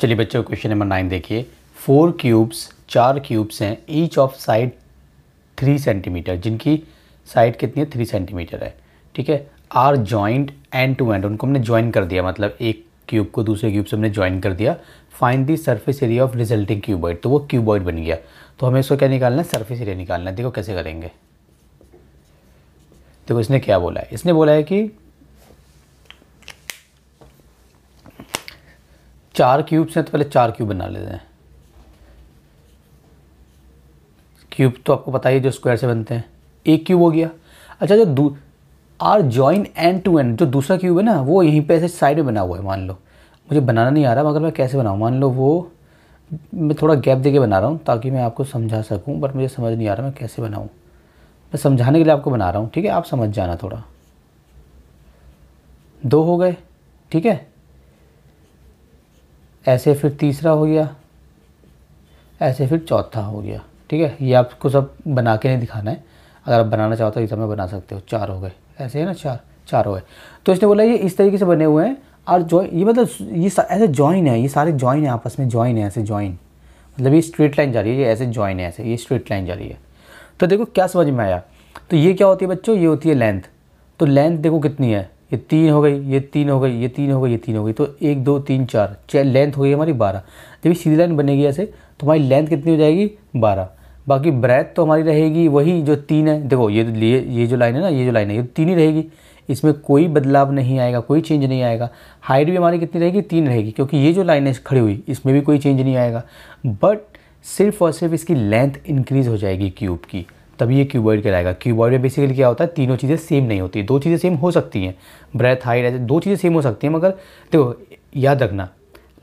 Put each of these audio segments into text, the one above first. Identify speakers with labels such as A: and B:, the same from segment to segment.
A: चलिए बच्चों question number nine देखिए फोर क्यूब्स चार क्यूब्स हैं each of side three centimetre जिनकी साइड कितनी है थ्री सेंटीमीटर है ठीक है are joined end to end उनको हमने ज्वाइन कर दिया मतलब एक क्यूब को दूसरे क्यूब से हमने ज्वाइन कर दिया find the surface area of resulting cuboid तो वो क्यूबॉइड बन गया तो हमें इसको क्या निकालना है सर्फेस एरिया निकालना है देखो कैसे करेंगे देखो इसने क्या बोला है इसने बोला है कि चार क्यूब्स हैं तो पहले चार क्यूब बना लेते हैं क्यूब तो आपको पता ही जो स्क्वायर से बनते हैं एक क्यूब हो गया अच्छा जो are joined end to end जो दूसरा क्यूब है ना वो यहीं पे ऐसे साइड में बना हुआ है मान लो मुझे बनाना नहीं आ रहा मगर मैं कैसे बनाऊँ मान लो वो मैं थोड़ा गैप दे बना रहा हूँ ताकि मैं आपको समझा सकूँ बट मुझे समझ नहीं आ रहा मैं कैसे बनाऊँ मैं समझाने के लिए आपको बना रहा हूँ ठीक है आप समझ जाना थोड़ा दो हो गए ठीक है ऐसे फिर तीसरा हो गया ऐसे फिर चौथा हो गया ठीक है ये आपको सब बना के नहीं दिखाना है अगर आप बनाना चाहते तो हो इस सब बना सकते हो चार हो गए ऐसे है ना चार चार हो गए तो इसने बोला ये इस तरीके से बने हुए हैं और जॉइन ये मतलब ये ऐसे ज्वाइन है ये सारे ज्वाइन है आपस में ज्वाइन है ऐसे ज्वाइन मतलब ये स्ट्रेट लाइन जा रही है ये ऐसे ज्वाइन है ऐसे ये स्ट्रेट लाइन जा रही है तो देखो क्या समझ में आया तो ये क्या होती है बच्चों ये होती है लेंथ तो लेंथ देखो कितनी है ये तीन हो गई ये तीन हो गई ये तीन हो गई ये तीन हो गई तो एक दो तीन चार चार लेंथ हो गई हमारी बारह जब ये सीधी लाइन बनेगी ऐसे तो हमारी लेंथ कितनी हो जाएगी बारह बाकी ब्रेथ तो हमारी रहेगी वही जो तीन है देखो ये लिए ये जो लाइन है ना ये जो लाइन है ये तो तीन ही रहेगी इसमें कोई बदलाव नहीं आएगा कोई चेंज नहीं आएगा हाइट भी हमारी कितनी रहेगी तीन रहेगी क्योंकि ये जो लाइन है खड़ी हुई इसमें भी कोई चेंज नहीं आएगा बट सिर्फ और सिर्फ इसकी लेंथ इंक्रीज़ हो जाएगी क्यूब की तभी ये क्यूबॉइड कहलाएगा क्यूबॉइड में बेसिकली क्या होता है तीनों चीज़ें सेम नहीं होती दो चीज़ें सेम हो सकती हैं ब्रेथ हाइट ऐसे दो चीज़ें सेम हो सकती हैं मगर देखो याद रखना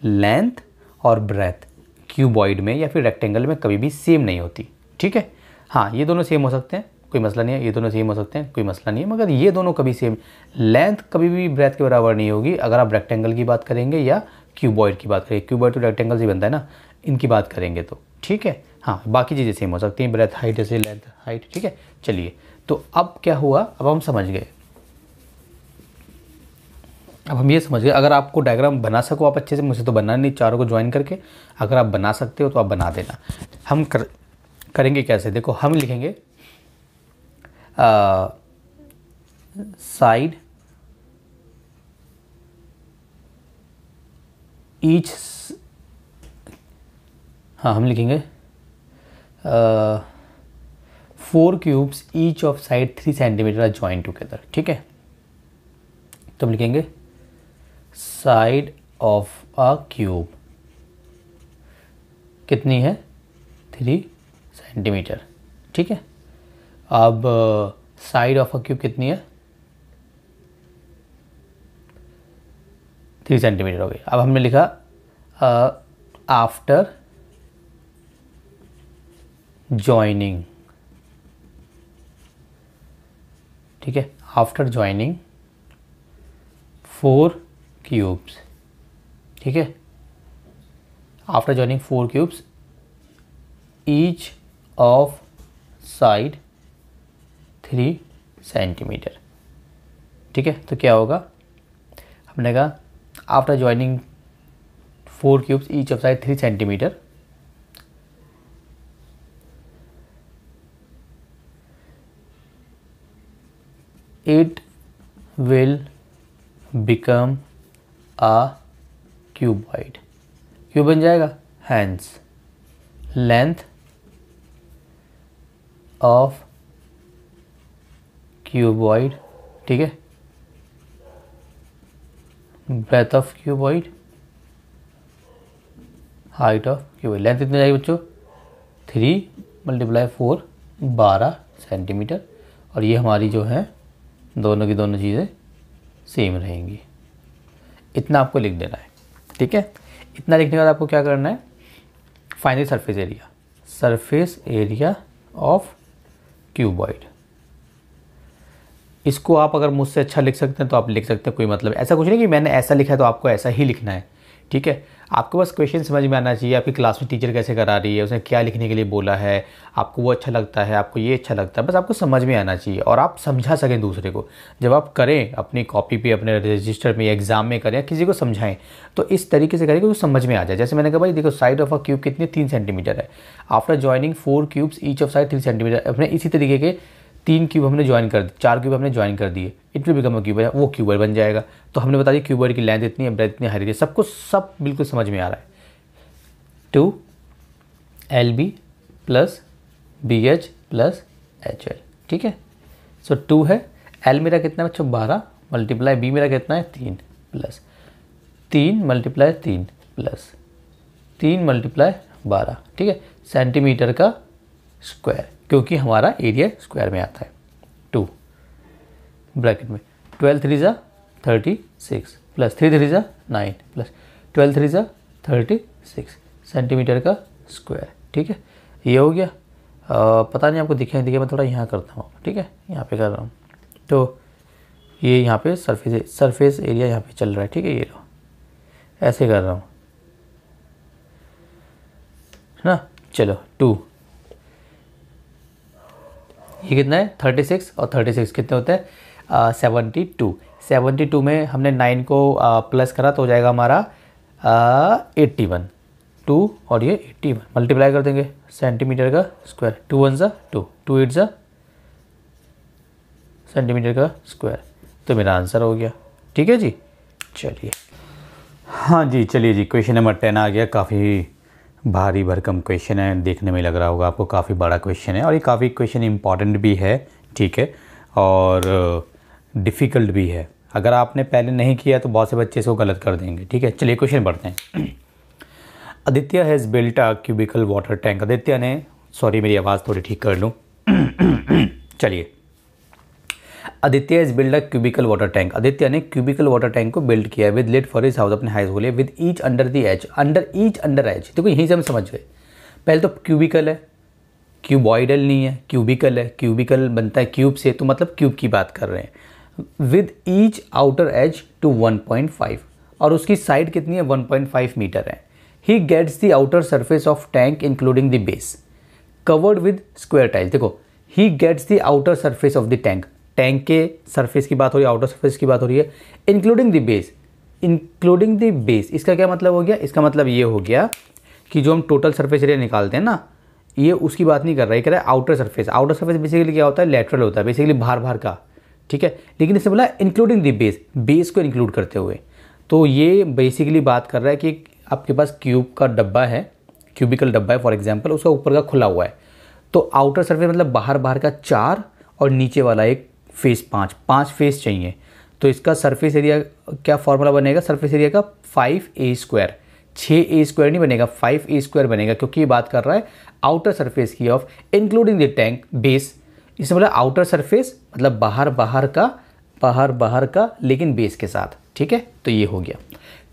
A: लेंथ और ब्रेथ क्यूबॉइड में या फिर रेक्टेंगल में कभी भी सेम नहीं होती ठीक है हाँ ये दोनों सेम हो सकते हैं कोई मसला नहीं है ये दोनों सेम हो सकते हैं कोई मसला नहीं है मगर ये दोनों कभी सेम लेंथ कभी भी ब्रेथ के बराबर नहीं होगी अगर आप रेक्टेंगल की बात करेंगे या क्यूबॉइड की बात करेंगे क्यूबॉइड तो रेक्टेंगल से बनता है ना इनकी बात करेंगे तो ठीक है हाँ बाकी चीज़ें सेम हो सकती हैं ब्रेथ हाइट जैसे लेंथ हाइट ठीक है चलिए तो अब क्या हुआ अब हम समझ गए अब हम ये समझ गए अगर आपको डायग्राम बना सको आप अच्छे से मुझे तो बना नहीं चारों को ज्वाइन करके अगर आप बना सकते हो तो आप बना देना हम कर करेंगे कैसे देखो हम लिखेंगे साइड ईच हाँ हम लिखेंगे four cubes each of side three centimeter are join together ठीक है तो हम लिखेंगे साइड ऑफ अ क्यूब कितनी है थ्री सेंटीमीटर ठीक है अब साइड ऑफ अ क्यूब कितनी है थ्री सेंटीमीटर हो गई अब हमने लिखा आफ्टर ज्वाइनिंग ठीक है आफ्टर ज्वाइनिंग फोर क्यूब्स ठीक है after joining four cubes each of side three centimeter ठीक है तो क्या होगा हमने कहा after joining four cubes each of side three centimeter it will become a cuboid क्यों बन जाएगा हैंस लेंथ ऑफ क्यूबॉइड ठीक है breadth of cuboid height of cuboid length इतनी जाएगी बच्चों थ्री मल्टीप्लाई फोर बारह सेंटीमीटर और ये हमारी जो है दोनों की दोनों चीज़ें सेम रहेंगी इतना आपको लिख देना है ठीक है इतना लिखने के बाद आपको क्या करना है finally surface area surface area of cuboid इसको आप अगर मुझसे अच्छा लिख सकते हैं तो आप लिख सकते हैं कोई मतलब ऐसा कुछ नहीं कि मैंने ऐसा लिखा है तो आपको ऐसा ही लिखना है ठीक है आपको बस क्वेश्चन समझ में आना चाहिए आपकी क्लास में टीचर कैसे करा रही है उसने क्या लिखने के लिए बोला है आपको वो अच्छा लगता है आपको ये अच्छा लगता है बस आपको समझ में आना चाहिए और आप समझा सकें दूसरे को जब आप करें अपनी कॉपी पे अपने रजिस्टर में एग्ज़ाम में करें किसी को समझाएं तो इस तरीके से करें कि वो समझ में आ जाए जैसे मैंने कहा भाई देखो साइड ऑफ अ क्यूब कितनी तीन सेंटीमीटर है after joining four cubes each of side three centimeter अपने इसी तरीके के तीन क्यूब हमने ज्वाइन कर दिए चार क्यूब हमने ज्वाइन कर दिए it will become a cuboid वो क्यूबर बन जाएगा तो हमने बता दिया क्यूबर की लेंथ इतनी है ब्रेथ इतनी हरी है सब कुछ सब बिल्कुल समझ में आ रहा है two L B plus B H plus H L ठीक है सो टू है एल मेरा कितना है बच्चों बारह मल्टीप्लाई बी मेरा कितना है तीन प्लस तीन मल्टीप्लाई तीन प्लस तीन मल्टीप्लाई बारह ठीक है सेंटीमीटर का स्क्वायर क्योंकि हमारा एरिया स्क्वायर में आता है टू ब्रैकेट में ट्वेल्व थ्री ज़ा thirty six plus three three ज़ा नाइन प्लस ट्वेल्व थ्री ज़ा थर्टी सिक्स सेंटीमीटर का स्क्वायर ठीक है ये हो गया आ, पता नहीं आपको दिखाई दिखे मैं थोड़ा यहाँ करता हूँ ठीक है यहाँ पे कर रहा हूँ तो ये यहाँ पे सरफेस सरफेस एरिया यहाँ पे चल रहा है ठीक है ये लो ऐसे कर रहा हूँ है ना चलो टू ये कितना है थर्टी सिक्स और थर्टी सिक्स कितने होते हैं सेवनटी टू सेवेंटी टू में हमने नाइन को आ, प्लस करा तो हो जाएगा हमारा एट्टी वन टू और ये एट्टी वन मल्टीप्लाई कर देंगे सेंटीमीटर का स्क्वायर टू वन ज़ा टू टू एट ज़ा सेंटीमीटर का स्क्वायर तो मेरा आंसर हो गया ठीक है जी चलिए हाँ जी चलिए जी क्वेश्चन नंबर टेन आ गया काफ़ी भारी भरकम क्वेश्चन है देखने में लग रहा होगा आपको काफ़ी बड़ा क्वेश्चन है और ये काफ़ी क्वेश्चन इंपॉर्टेंट भी है ठीक है और डिफ़िकल्ट भी है अगर आपने पहले नहीं किया तो बहुत से बच्चे इसको गलत कर देंगे ठीक है चलिए क्वेश्चन पढ़ते हैं Aditya has built a cubical water tank Aditya ने सॉरी मेरी आवाज़ थोड़ी ठीक कर लूँ चलिए Aditya is build a cubical water tank Aditya ने क्यूबिकल वाटर टैंक को बिल्ड किया है with lid for his house अपने high school with each under the each under each under each देखो यहीं से हम समझ गए पहले तो क्यूबिकल है क्यूबॉइडल नहीं है क्यूबिकल है क्यूबिकल बनता है क्यूब से तो मतलब क्यूब की बात कर रहे हैं with each outer edge to 1.5 और उसकी साइड कितनी है 1.5 मीटर है he gets the outer surface of tank including the base covered with square tiles देखो he gets the outer surface of the tank tank के सरफेस की बात हो रही है आउटर सरफेस की बात हो रही है including the base including the base इसका क्या मतलब हो गया इसका मतलब ये हो गया कि जो हम टोटल सर्फेस एरिया निकालते हैं ना ये उसकी बात नहीं कर रहा है कह रहा है outer surface outer surface basically क्या होता है लेटरल होता है बेसिकली बाहर बाहर का ठीक है लेकिन इससे बोला इंक्लूडिंग द बेस बेस को इंक्लूड करते हुए तो ये बेसिकली बात कर रहा है कि आपके पास क्यूब का डब्बा है क्यूबिकल डब्बा है फॉर एग्जाम्पल उसका ऊपर का खुला हुआ है तो आउटर सर्फेस मतलब बाहर बाहर का चार और नीचे वाला एक फेस पाँच पाँच फेस चाहिए तो इसका सरफेस एरिया क्या फॉर्मूला बनेगा सरफेस एरिया का फाइव ए स्क्वायर छः ए स्क्वायर नहीं बनेगा फाइव ए स्क्वायर बनेगा क्योंकि ये बात कर रहा है आउटर सरफेस की of including the tank base इसमें बोला आउटर सरफेस मतलब बाहर बाहर का बाहर बाहर का लेकिन बेस के साथ ठीक है तो ये हो गया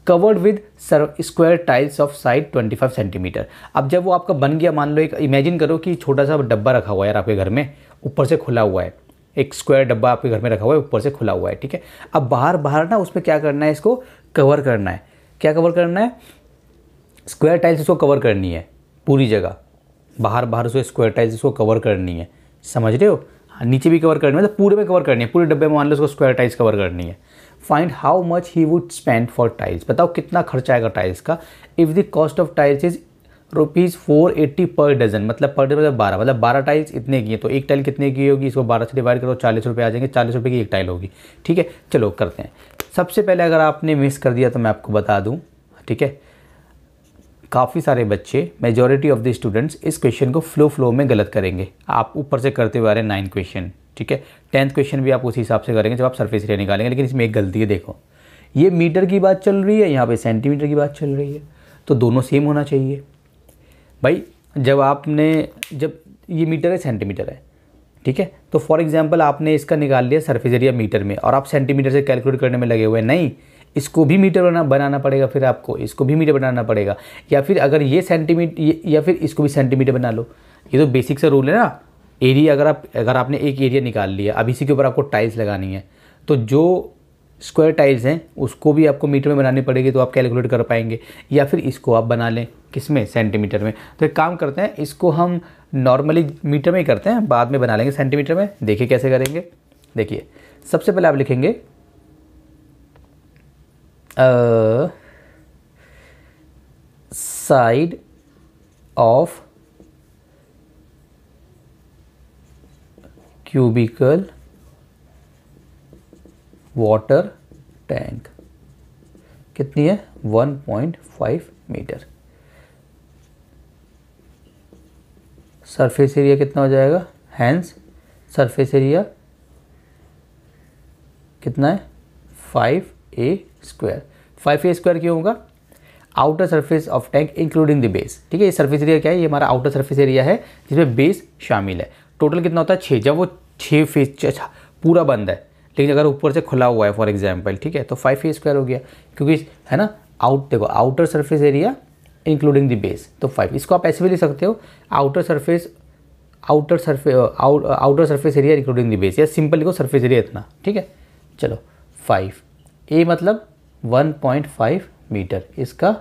A: covered with sir square tiles of side 25 centimeter अब जब वो आपका बन गया मान लो एक इमेजिन करो कि छोटा सा डब्बा रखा हुआ है यार आपके घर में ऊपर से खुला हुआ है एक स्क्वायर डब्बा आपके घर में रखा हुआ है ऊपर से खुला हुआ है ठीक है अब बाहर बाहर ना उसमें क्या करना है इसको कवर करना है क्या कवर करना है स्क्वायर टाइल्स इसको कवर करनी है पूरी जगह बाहर बाहर उसको स्क्वायर टाइल्स इसको कवर करनी है समझ रहे हो हाँ, नीचे भी कवर करनी है मतलब पूरे में कवर करनी है पूरे डब्बे में मान लो उसको स्क्वायर टाइल्स कवर करनी है find how much he would spend for tiles बताओ कितना खर्चा आएगा टाइल्स का if the cost of tiles is rupees four eighty per dozen मतलब पर डजन मतलब बारह मतलब बारह टाइल्स इतने की हैं तो एक टाइल कितने की होगी इसको बारह से डिवाइड करो चालीस रुपये आ जाएंगे चालीस रुपये की एक टाइल होगी ठीक है चलो करते हैं सबसे पहले अगर आपने मिस कर दिया तो मैं आपको बता दूँ ठीक है काफ़ी सारे बच्चे मेजोरिटी ऑफ द स्टूडेंट्स इस क्वेश्चन को फ्लो फ्लो में गलत करेंगे आप ऊपर से करते हुए आ रहे हैं नाइन क्वेश्चन ठीक है टेंथ क्वेश्चन भी आप उसी हिसाब से करेंगे जब आप सर्फेस एरिया निकालेंगे लेकिन इसमें एक गलती है देखो ये मीटर की बात चल रही है यहाँ पर सेंटीमीटर की बात चल रही है तो दोनों सेम होना चाहिए भाई जब आपने जब ये मीटर है सेंटीमीटर है ठीक है तो फॉर एग्जाम्पल आपने इसका निकाल लिया सर्फेस एरिया मीटर में और आप सेंटीमीटर से कैलकुलेट करने में लगे हुए नहीं इसको भी मीटर बना बनाना पड़ेगा फिर आपको इसको भी मीटर बनाना पड़ेगा या फिर अगर ये सेंटीमीटर या फिर इसको भी सेंटीमीटर बना लो ये तो बेसिक सा रूल है ना एरिया अगर आप अगर आपने एक एरिया निकाल लिया अब इसी के ऊपर आपको टाइल्स लगानी है तो जो स्क्वायर टाइल्स हैं उसको भी आपको मीटर में बनानी पड़ेगी तो आप कैलकुलेट कर पाएंगे या फिर इसको आप बना लें किस में सेंटीमीटर में तो एक काम करते हैं इसको हम नॉर्मली मीटर में ही करते हैं बाद में बना लेंगे सेंटीमीटर में देखिए कैसे करेंगे देखिए सबसे पहले आप लिखेंगे side of cubical water tank कितनी है 1.5 मीटर सरफेस एरिया कितना हो जाएगा हैंस सरफेस एरिया कितना है five A square five A square क्यों होगा outer surface of tank including the base ठीक है ये सरफेस एरिया क्या है ये हमारा आउटर सरफेस एरिया है जिसमें बेस शामिल है टोटल कितना होता है छः जब वो छः फेस अच्छा, पूरा बंद है लेकिन अगर ऊपर से खुला हुआ है फॉर एग्जाम्पल ठीक है तो फाइव ए स्क्वायर हो गया क्योंकि है ना आउट देखो outer surface area including the base तो फाइव इसको आप ऐसे भी लिख सकते हो outer surface outer surface outer surface area including the base या सिंपल लिखो सर्फेस एरिया इतना ठीक है चलो फाइव ए मतलब वन पॉइंट फाइव मीटर इसका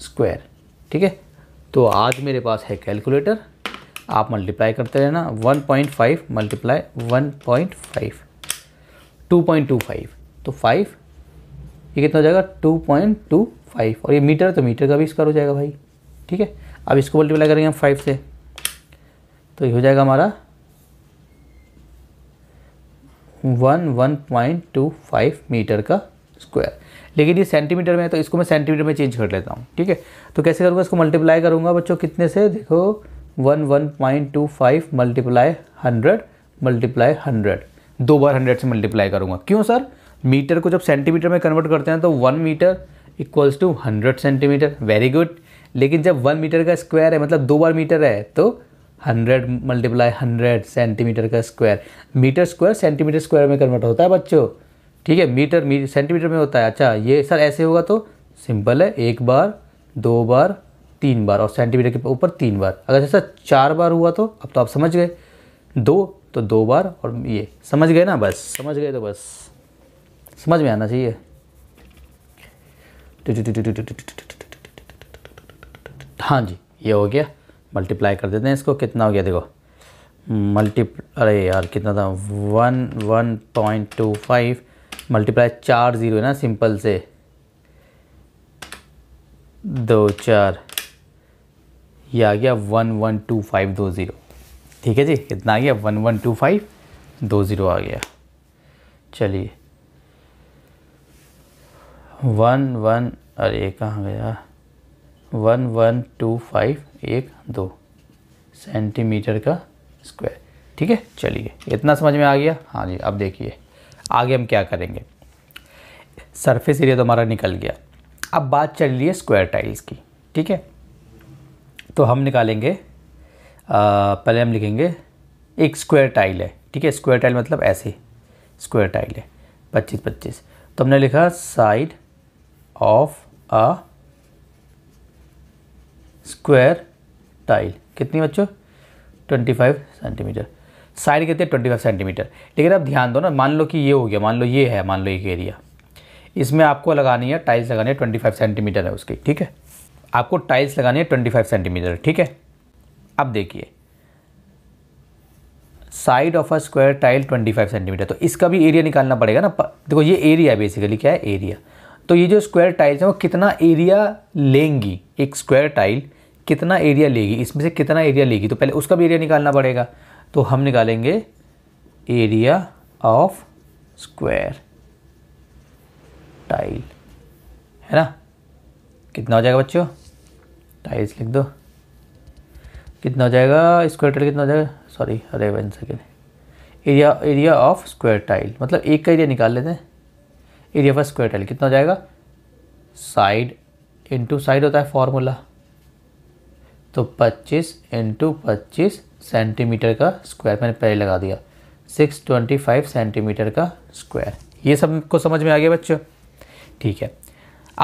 A: स्क्वायर ठीक है तो आज मेरे पास है कैलकुलेटर आप मल्टीप्लाई करते रहना one point five multiply one point five two point two five तो फाइव ये कितना हो जाएगा टू पॉइंट टू फाइव और ये मीटर तो मीटर का भी स्क्वायर हो जाएगा भाई ठीक है अब इसको मल्टीप्लाई करेंगे हम फाइव से तो ये हो जाएगा हमारा one one point two five meter का स्क्वायर लेकिन ये सेंटीमीटर में है तो इसको मैं सेंटीमीटर में चेंज कर लेता हूँ ठीक है तो कैसे करूँगा इसको मल्टीप्लाई करूँगा बच्चों कितने से देखो one one point two five multiply hundred multiply hundred दो बार हंड्रेड से मल्टीप्लाई करूंगा क्यों सर मीटर को जब सेंटीमीटर में कन्वर्ट करते हैं तो one meter equals to hundred centimeter very good लेकिन जब वन मीटर का स्क्वायर है मतलब दो बार मीटर है तो हंड्रेड मल्टीप्लाई हंड्रेड सेंटीमीटर का square meter square centimeter square में कन्वर्ट होता है बच्चों ठीक है मीटर सेंटीमीटर में होता है अच्छा ये सर ऐसे होगा तो सिंपल है एक बार दो बार तीन बार और सेंटीमीटर के ऊपर तीन बार अगर जैसा चार बार हुआ तो अब तो आप समझ गए दो तो दो बार और ये समझ गए ना बस समझ गए तो बस समझ में आना चाहिए हाँ जी ये हो गया मल्टीप्लाई कर देते हैं इसको कितना हो गया देखो मल्टी अरे यार कितना था one one point two five multiply चार ज़ीरो है ना सिंपल से दो चार ये आ गया वन वन टू फाइव दो ज़ीरो ठीक है जी कितना आ गया वन वन टू फाइव दो ज़ीरो आ गया चलिए वन वन अरे कहाँ गया वन वन टू फाइव एक दो सेंटीमीटर का स्क्वायर ठीक है चलिए इतना समझ में आ गया हाँ जी अब देखिए आगे हम क्या करेंगे सरफेस एरिया तो हमारा निकल गया अब बात चल रही है स्क्वायर टाइल्स की ठीक है तो हम निकालेंगे पहले हम लिखेंगे एक स्क्वायर टाइल है ठीक है स्क्वायर टाइल मतलब ऐसे स्क्वायर टाइल है पच्चीस पच्चीस तो हमने लिखा side of a square tile कितनी बच्चों ट्वेंटी फाइव सेंटीमीटर साइड हैं ट्वेंटी फाइव सेंटीमीटर लेकिन अब ध्यान दो ना मान लो कि ये हो गया मान लो ये है मान लो एक एरिया इसमें आपको लगानी है टाइल्स लगानी है ट्वेंटी फाइव सेंटीमीटर है उसकी ठीक है आपको टाइल्स लगानी है ट्वेंटी फाइव सेंटीमीटर ठीक है अब देखिए side of a square tile 25 centimeter तो इसका भी एरिया निकालना पड़ेगा ना देखो ये एरिया बेसिकली क्या है एरिया तो ये जो स्क्वायर टाइल्स हैं वो कितना एरिया लेंगी एक स्क्वायर टाइल कितना एरिया लेगी इसमें से कितना एरिया लेगी तो पहले उसका भी एरिया निकालना पड़ेगा तो हम निकालेंगे एरिया ऑफ स्क्वायर टाइल है ना कितना हो जाएगा बच्चों टाइल्स लिख दो कितना हो जाएगा स्क्वायर टाइल कितना हो जाएगा सॉरी अरे one second area area of square tile मतलब एक का एरिया निकाल लेते हैं एरिया ऑफ स्क्वायर टाइल कितना हो जाएगा साइड इंटू साइड होता है फॉर्मूला तो 25 इंटू पच्चीस सेंटीमीटर का स्क्वायर मैंने पहले लगा दिया 625 सेंटीमीटर का स्क्वायर ये सब को समझ में आ गया बच्चों ठीक है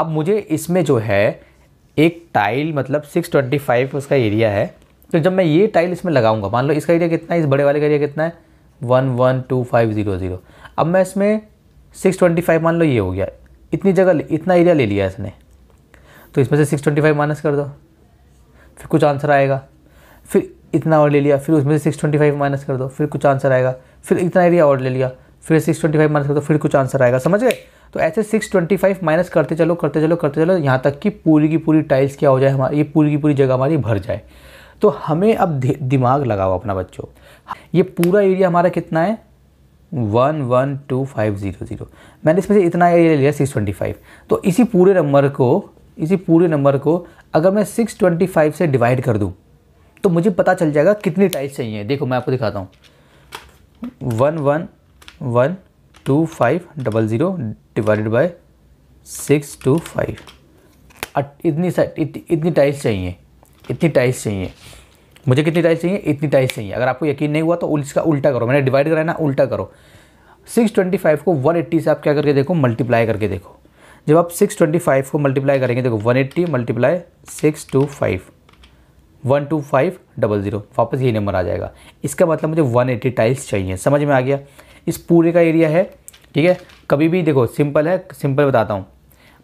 A: अब मुझे इसमें जो है एक टाइल मतलब 625 उसका एरिया है तो जब मैं ये टाइल इसमें लगाऊंगा मान लो इसका एरिया कितना है इस बड़े वाले का एरिया कितना है one one two five zero zero अब मैं इसमें सिक्स ट्वेंटी फाइव मान लो ये हो गया इतनी जगह इतना एरिया ले लिया इसने तो इसमें से सिक्स ट्वेंटी फाइव माइनस कर दो फिर कुछ आंसर आएगा फिर इतना और ले लिया फिर उसमें से सिक्स ट्वेंटी फाइव माइनस कर दो फिर कुछ आंसर आएगा फिर इतना एरिया और ले लिया फिर सिक्स ट्वेंटी फाइव माइनस कर दो फिर कुछ आंसर आएगा समझ गए तो ऐसे सिक्स ट्वेंटी फाइव माइनस करते चलो करते चलो करते चलो यहाँ तक कि पूरी की पूरी टाइल्स क्या हो जाए हमारी ये पूरी की पूरी जगह हमारी भर जाए तो हमें अब दिमाग लगाओ अपना बच्चों ये पूरा एरिया हमारा कितना है one one two five zero zero मैंने इसमें से इतना एरिया लिया सिक्स ट्वेंटी फाइव तो इसी पूरे नंबर को इसी पूरे नंबर को अगर मैं सिक्स ट्वेंटी फाइव से डिवाइड कर दूँ तो मुझे पता चल जाएगा कितनी टाइल्स चाहिए देखो मैं आपको दिखाता हूँ one one one two five double zero divided by six two five इतनी इतनी टाइल्स चाहिए इतनी टाइल्स चाहिए मुझे कितनी टाइल्स चाहिए इतनी टाइल्स चाहिए अगर आपको यकीन नहीं हुआ तो इसका उल्टा करो मैंने डिवाइड कराया ना उल्टा करो 625 को 180 से आप क्या करके देखो मल्टीप्लाई करके देखो जब आप 625 को मल्टीप्लाई करेंगे देखो 180 eighty multiply six two five one two five double zero वापस यही नंबर आ जाएगा इसका मतलब मुझे 180 एट्टी टाइल्स चाहिए समझ में आ गया इस पूरे का एरिया है ठीक है कभी भी देखो सिंपल है सिंपल बताता हूँ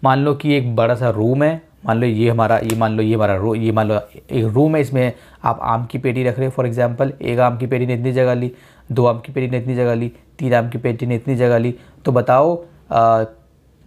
A: मान लो कि एक बड़ा सा रूम है मान लो ये हमारा ये मान लो ये हमारा रो ये मान लो एक रूम है इसमें आप आम की पेटी रख रहे हो फॉर एग्जाम्पल एक आम की पेटी ने इतनी जगह ली दो आम की पेटी ने इतनी जगह ली तीन आम की पेटी ने इतनी जगह ली तो बताओ आ,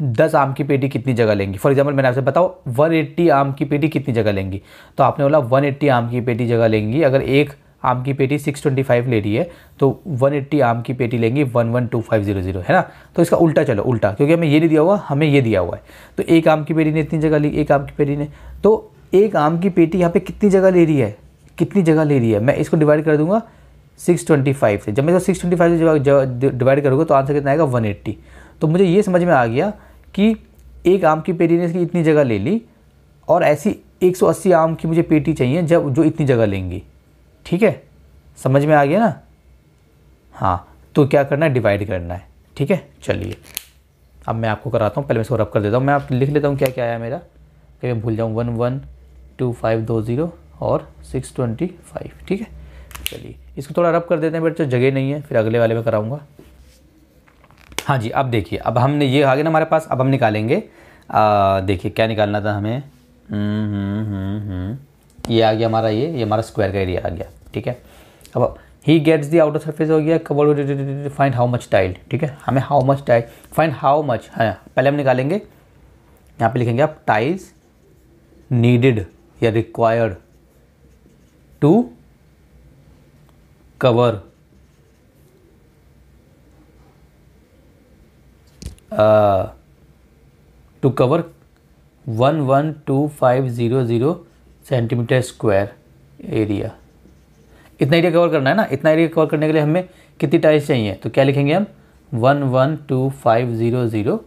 A: दस आम की पेटी कितनी जगह लेंगी फॉर एग्जाम्पल मैंने आपसे बताओ वन आम की पेटी कितनी जगह लेंगी तो आपने बोला वन आम की पेटी जगह लेंगी अगर एक आम की पेटी 625 ले रही है तो 180 आम की पेटी लेंगे 112500 है ना तो इसका उल्टा चलो उल्टा क्योंकि हमें ये नहीं दिया हुआ हमें ये दिया हुआ है तो एक आम की पेटी ने इतनी जगह ली एक आम की पेटी ने तो एक आम की पेटी यहाँ पर कितनी जगह ले रही है कितनी जगह ले रही है मैं इसको डिवाइड कर दूँगा 625 से जब मैं इसको फाइव से डिवाइड करूँगा तो आंसर कितना आएगा 180 तो मुझे ये समझ में आ गया कि एक आम की पेटी ने इसकी इतनी जगह ले ली और ऐसी 180 आम की मुझे पेटी चाहिए जब जो इतनी जगह लेंगी ठीक है समझ में आ गया ना हाँ तो क्या करना है डिवाइड करना है ठीक है चलिए अब मैं आपको कराता हूँ पहले मैं इसको रब कर देता हूँ मैं आप लिख लेता हूँ क्या क्या आया मेरा कहीं मैं भूल जाऊँ वन वन टू फाइव दो ज़ीरो और सिक्स ट्वेंटी फाइव ठीक है चलिए इसको थोड़ा रब कर देते हैं बट जगह नहीं है फिर अगले वाले में कराऊँगा हाँ जी अब देखिए अब हमने ये आ गया ना हमारे पास अब हम निकालेंगे देखिए क्या निकालना था हमें हम्म, हम्म हम्म हम्म ये आ गया हमारा ये ये हमारा स्क्वायर का एरिया आ गया ठीक है अब he gets the outer surface हो गया covered find how much tile ठीक है हमें how much tile find how much है पहले हम निकालेंगे यहाँ पे लिखेंगे आप टाइल्स नीडेड या required to cover to cover one one two five zero zero centimeter square area इतना एरिया कवर करना है ना इतना एरिया कवर करने के लिए हमें कितनी टाइल्स चाहिए तो क्या लिखेंगे हम one one two five zero zero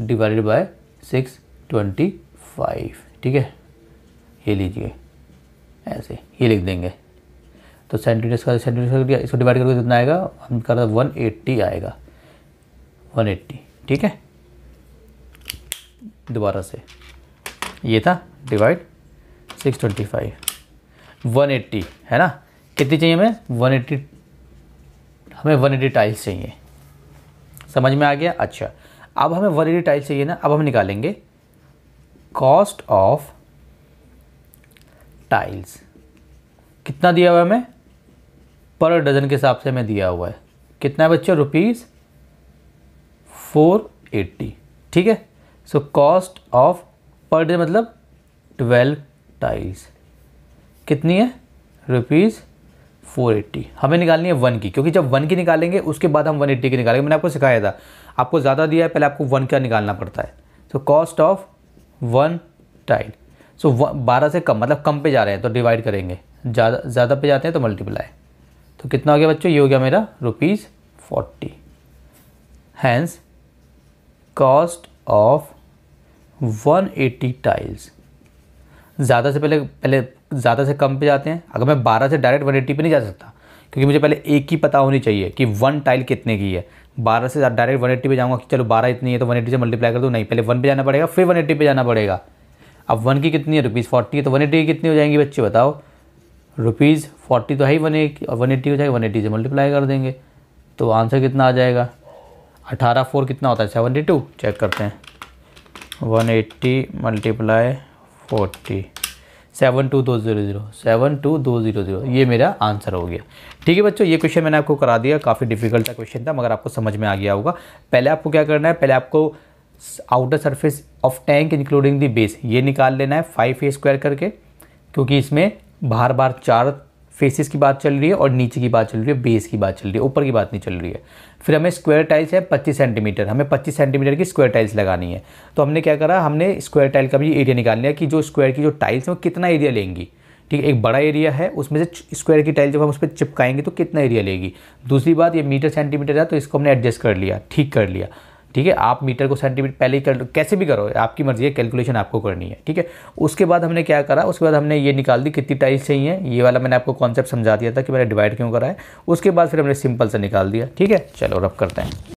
A: divided by six twenty five ठीक है ये लीजिए ऐसे ये लिख देंगे तो सेंटीमीटर का सेंटीमीटर का इसको डिवाइड करके कितना आएगा हम कर वन एट्टी आएगा वन एट्टी ठीक है दोबारा से ये था divide six twenty five one eighty है ना कितनी चाहिए हमें वन एटी हमें वन एटी टाइल्स चाहिए समझ में आ गया अच्छा अब हमें वन एटी टाइल्स चाहिए ना अब हम निकालेंगे कॉस्ट ऑफ टाइल्स कितना दिया हुआ है हमें पर डजन के हिसाब से हमें दिया हुआ है कितना है बच्चों रुपीज़ फोर एट्टी ठीक है so cost of per day मतलब ट्वेल्व टाइल्स कितनी है रुपीज़ 480 हमें निकालनी है वन की क्योंकि जब वन की निकालेंगे उसके बाद हम 180 की निकालेंगे मैंने आपको सिखाया था आपको ज़्यादा दिया है पहले आपको वन का निकालना पड़ता है तो cost of one tile so बारह से कम मतलब कम पे जा रहे हैं तो डिवाइड करेंगे ज़्यादा ज़्यादा पे जाते हैं तो मल्टीप्लाई तो कितना हो गया बच्चों ये हो गया मेरा rupees forty hence cost of 180 tiles ज़्यादा से पहले पहले ज़्यादा से कम पे जाते हैं अगर मैं बारह से डायरेक्ट वन एट्टी नहीं जा सकता क्योंकि मुझे पहले एक ही पता होनी चाहिए कि वन टाइल कितने की है बारह से डायरेक्ट वन एट्टी पे जाऊँगा कि चलो बारह इतनी है तो वन एट्टी से मल्टीप्लाई कर दो नहीं पहले वन पे जाना पड़ेगा फिर वन एट्टी पे जाना पड़ेगा अब वन की कितनी है रुपीज़ फोर्टी तो वन एट्टी की कितनी हो जाएंगी बच्चे बताओ रुपीज़ फोर्टी तो है ही वन और वन एट्टी हो जाएगी वन एट्टी से मल्टीप्लाई कर देंगे तो आंसर कितना आ जाएगा अठारह फोर कितना होता है सेवेंटी टू चेक करते हैं one eighty multiply forty seven two दो ज़ीरो ज़ीरो सेवन टू दो ज़ीरो ज़ीरो ये मेरा आंसर हो गया ठीक है बच्चों ये क्वेश्चन मैंने आपको करा दिया काफ़ी डिफिकल्ट क्वेश्चन था मगर आपको समझ में आ गया होगा पहले आपको क्या करना है पहले आपको outer surface of tank including the base ये निकाल लेना है फाइव ए स्क्वायर करके क्योंकि इसमें बार बार चार फेसिस की बात चल रही है और नीचे की बात चल रही है बेस की बात चल रही है ऊपर की बात नहीं चल रही है फिर हमें स्क्वायर टाइल्स है 25 सेंटीमीटर हमें 25 सेंटीमीटर की स्क्वायर टाइल्स लगानी है तो हमने क्या करा हमने स्क्वायर टाइल का भी एरिया निकाल लिया कि जो स्क्वायर की जो टाइल्स हैं वो कितना एरिया लेंगी ठीक है एक बड़ा एरिया है उसमें से स्क्वायर की टाइल जब हम उस पर चिपकाएंगे तो कितना एरिया लेगी दूसरी बात ये मीटर सेंटीमीटर है तो इसको हमने एडजस्ट कर लिया ठीक कर लिया ठीक है आप मीटर को सेंटीमीटर पहले ही कर कैसे भी करो आपकी मर्ज़ी है कैलकुलेशन आपको करनी है ठीक है उसके बाद हमने क्या करा उसके बाद हमने ये निकाल दी कितनी टाइल्स चाहिए ये वाला मैंने आपको कॉन्सेप्ट समझा दिया था कि मैंने डिवाइड क्यों करा है उसके बाद फिर हमने सिंपल से निकाल दिया ठीक है चलो रब करते हैं